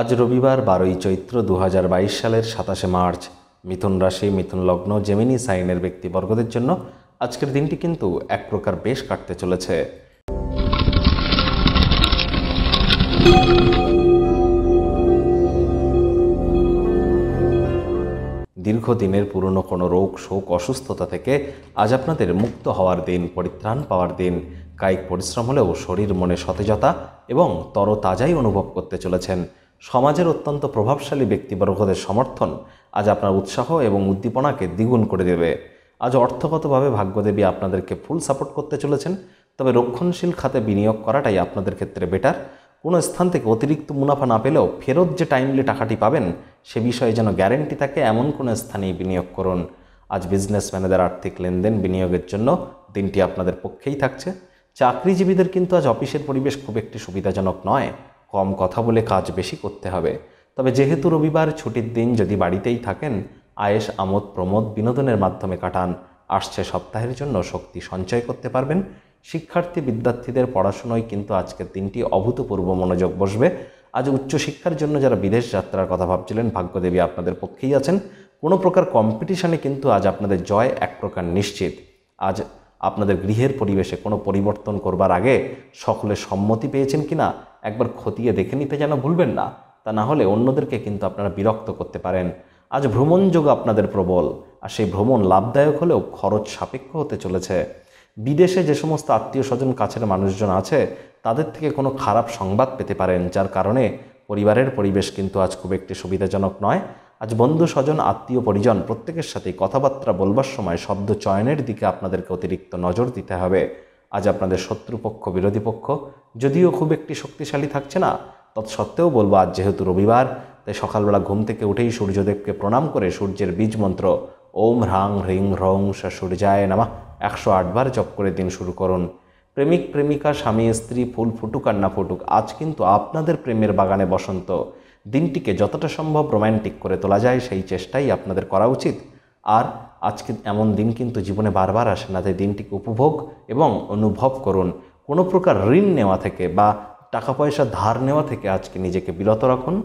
আজ রবিবার বারোই চৈত্র দু সালের সাতাশে মার্চ মিথুন রাশি মিথুন লগ্ন জেমিনি সাইনের ব্যক্তিবর্গদের জন্য আজকের দিনটি কিন্তু এক প্রকার বেশ কাটতে চলেছে দীর্ঘদিনের পুরনো কোনো রোগ শোক অসুস্থতা থেকে আজ আপনাদের মুক্ত হওয়ার দিন পরিত্রাণ পাওয়ার দিন কায়িক পরিশ্রম হলেও শরীর মনে সতেজতা এবং তরতাজাই অনুভব করতে চলেছেন সমাজের অত্যন্ত প্রভাবশালী ব্যক্তিবর্গদের সমর্থন আজ আপনার উৎসাহ এবং উদ্দীপনাকে দ্বিগুণ করে দেবে আজ অর্থগতভাবে ভাগ্যদেবী আপনাদেরকে ফুল সাপোর্ট করতে চলেছেন তবে রক্ষণশীল খাতে বিনিয়োগ করাটাই আপনাদের ক্ষেত্রে বেটার কোনো স্থান থেকে অতিরিক্ত মুনাফা না পেলেও ফেরত যে টাইমলি টাকাটি পাবেন সে বিষয়ে যেন গ্যারেন্টি থাকে এমন কোনো স্থানেই বিনিয়োগ করুন আজ বিজনেসম্যানেদের আর্থিক লেনদেন বিনিয়োগের জন্য দিনটি আপনাদের পক্ষেই থাকছে চাকরিজীবীদের কিন্তু আজ অফিসের পরিবেশ খুব একটি সুবিধাজনক নয় কম কথা বলে কাজ বেশি করতে হবে তবে যেহেতু রবিবার ছুটির দিন যদি বাড়িতেই থাকেন আয়েস আমোদ প্রমোদ বিনোদনের মাধ্যমে কাটান আসছে সপ্তাহের জন্য শক্তি সঞ্চয় করতে পারবেন শিক্ষার্থী বিদ্যার্থীদের পড়াশুনোয় কিন্তু আজকের দিনটি অভূতপূর্ব মনোযোগ বসবে আজ উচ্চশিক্ষার জন্য যারা বিদেশ যাত্রার কথা ভাবছিলেন ভাগ্যদেবী আপনাদের পক্ষেই আছেন কোনো প্রকার কম্পিটিশানে কিন্তু আজ আপনাদের জয় এক প্রকার নিশ্চিত আজ আপনাদের গৃহের পরিবেশে কোনো পরিবর্তন করবার আগে সকলে সম্মতি পেয়েছেন কিনা একবার খতিয়ে দেখে নিতে যেন ভুলবেন না তা না হলে অন্যদেরকে কিন্তু আপনারা বিরক্ত করতে পারেন আজ ভ্রমণযোগ আপনাদের প্রবল আর সেই ভ্রমণ লাভদায়ক হলেও খরচ সাপেক্ষ হতে চলেছে বিদেশে যে সমস্ত আত্মীয় স্বজন কাছের মানুষজন আছে তাদের থেকে কোনো খারাপ সংবাদ পেতে পারেন যার কারণে পরিবারের পরিবেশ কিন্তু আজ খুব একটি সুবিধাজনক নয় আজ বন্ধু স্বজন আত্মীয় পরিজন প্রত্যেকের সাথে কথাবার্তা বলবার সময় শব্দ চয়নের দিকে আপনাদেরকে অতিরিক্ত নজর দিতে হবে আজ আপনাদের শত্রুপক্ষ বিরোধী পক্ষ যদিও খুব একটি শক্তিশালী থাকছে না তৎসত্ত্বেও বলবো আজ যেহেতু রবিবার তাই সকালবেলা ঘুম থেকে উঠেই সূর্যদেবকে প্রণাম করে সূর্যের বীজ মন্ত্র ওম হ্রাং হ্রিং হ্রং সা সূর্যায় নামা একশো আটবার জপ করে দিন শুরু করুন প্রেমিক প্রেমিকা স্বামী স্ত্রী ফুল ফুটুক আর না ফুটুক আজ কিন্তু আপনাদের প্রেমের বাগানে বসন্ত দিনটিকে যতটা সম্ভব রোম্যান্টিক করে তোলা যায় সেই চেষ্টাই আপনাদের করা উচিত আর আজকে এমন দিন কিন্তু জীবনে বারবার আসে না তাই দিনটিকে উপভোগ এবং অনুভব করুন কোনো প্রকার ঋণ নেওয়া থেকে বা টাকা পয়সা ধার নেওয়া থেকে আজকে নিজেকে বিরত রাখুন